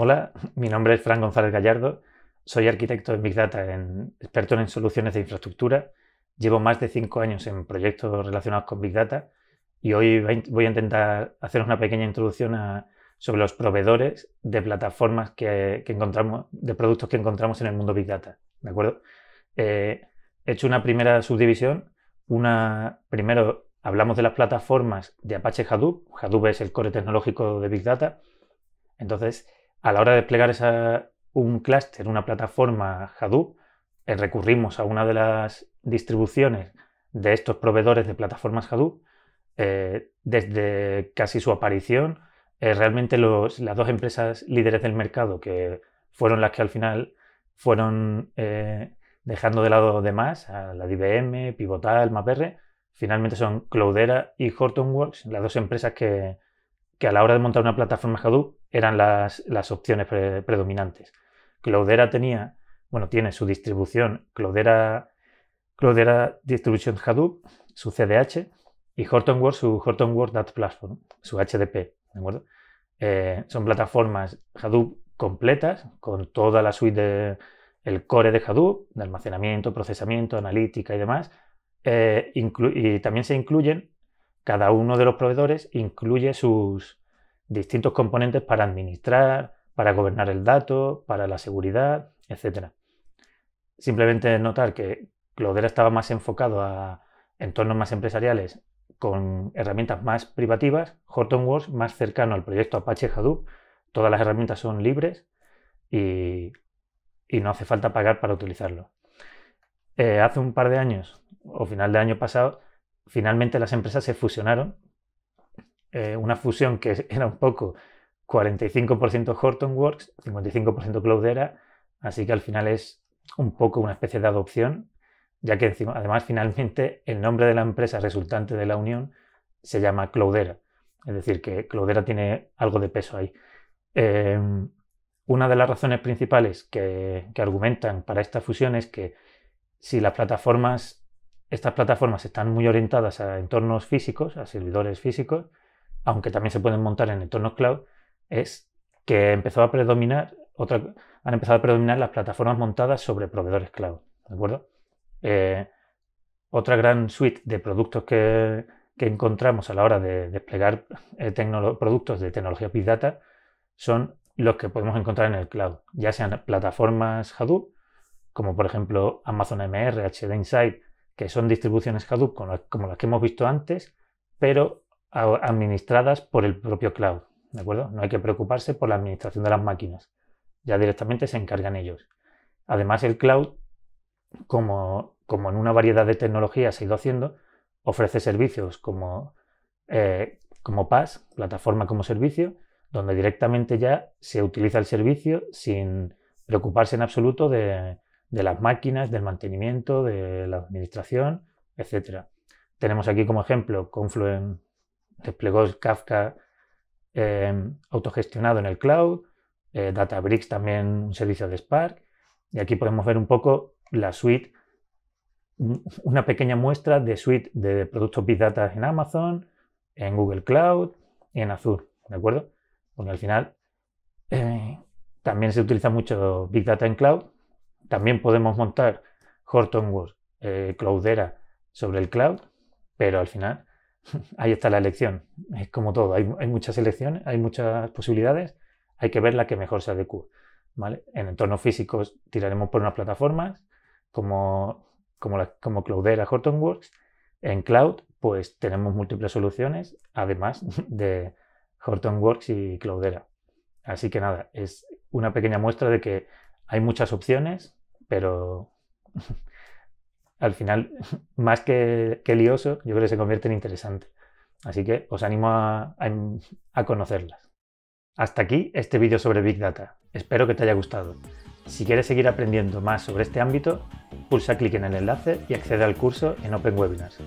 Hola, mi nombre es Fran González Gallardo, soy arquitecto en Big Data, experto en soluciones de infraestructura, llevo más de cinco años en proyectos relacionados con Big Data y hoy voy a intentar hacer una pequeña introducción sobre los proveedores de plataformas que, encontramos, de productos que encontramos en el mundo Big Data, ¿de acuerdo? Eh, he hecho una primera subdivisión, una, primero hablamos de las plataformas de Apache Hadoop, Hadoop es el core tecnológico de Big Data, entonces a la hora de desplegar un clúster, una plataforma Hadoop, eh, recurrimos a una de las distribuciones de estos proveedores de plataformas Hadoop. Eh, desde casi su aparición, eh, realmente los, las dos empresas líderes del mercado, que fueron las que al final fueron dejando de lado demás, a la IBM, Pivotal, MapR, finalmente son Cloudera y Hortonworks, las dos empresas que, que a la hora de montar una plataforma Hadoop eran las, opciones predominantes. Cloudera tenía, bueno, tiene su distribución Cloudera, Cloudera Distribution Hadoop, su CDH, y HortonWorks, su HortonWorks Data Platform, su HDP, ¿de acuerdo? Eh, son plataformas Hadoop completas, con toda la suite de el core de Hadoop, de almacenamiento, procesamiento, analítica y demás, eh, y también se incluyen cada uno de los proveedores incluye sus distintos componentes para administrar, para gobernar el dato, para la seguridad, etc. Simplemente notar que Cloudera estaba más enfocado a entornos más empresariales con herramientas más privativas, Hortonworks más cercano al proyecto Apache Hadoop. Todas las herramientas son libres y, no hace falta pagar para utilizarlo. Eh, hace un par de años, o final de año pasado, finalmente las empresas se fusionaron. Eh, una fusión que era un poco 45% Hortonworks, 55% Cloudera, así que al final es un poco una especie de adopción, ya que encima, además finalmente el nombre de la empresa resultante de la unión se llama Cloudera, es decir, que Cloudera tiene algo de peso ahí. Em, una de las razones principales que, que argumentan para esta fusión es que si las plataformas estas plataformas están muy orientadas a entornos físicos, a servidores físicos, aunque también se pueden montar en entornos cloud, es que empezó a predominar, han empezado a predominar las plataformas montadas sobre proveedores cloud. ¿De acuerdo? Eh, otra gran suite de productos que, encontramos a la hora de desplegar eh, productos de tecnología Big Data son los que podemos encontrar en el cloud, ya sean plataformas Hadoop, como por ejemplo Amazon MR, HD Insight que son distribuciones Hadoop como las, que hemos visto antes, pero administradas por el propio cloud. ¿De acuerdo? No hay que preocuparse por la administración de las máquinas. Ya directamente se encargan ellos. Además, el cloud, como, como en una variedad de tecnologías se ha ido haciendo, ofrece servicios como, eh, como PaaS, plataforma como servicio, donde directamente ya se utiliza el servicio sin preocuparse en absoluto de, de las máquinas, del mantenimiento, de la administración, etc. Tenemos aquí como ejemplo Confluent desplegó Kafka em, autogestionado en el cloud, eh, Databricks también un servicio de Spark, y aquí podemos ver un poco la suite, una pequeña muestra de suite de productos Big Data en Amazon, en Google Cloud y en Azure, ¿de acuerdo? Porque al final eh, también se utiliza mucho Big Data en Cloud también podemos montar Hortonworks, eh, Cloudera sobre el cloud, pero al final ahí está la elección. Es como todo, hay, muchas elecciones, hay muchas posibilidades, hay que ver la que mejor se adecue. En entornos físicos tiraremos por unas plataformas como, como, como Cloudera, Hortonworks. En cloud, pues tenemos múltiples soluciones, además de Hortonworks y Cloudera. Así que nada, es una pequeña muestra de que hay muchas opciones, pero al final, más que, lioso, yo creo que se convierte en interesante. Así que os animo a, a conocerlas. Hasta aquí este vídeo sobre Big Data. Espero que te haya gustado. Si quieres seguir aprendiendo más sobre este ámbito, pulsa clic en el enlace y accede al curso en Open Webinars.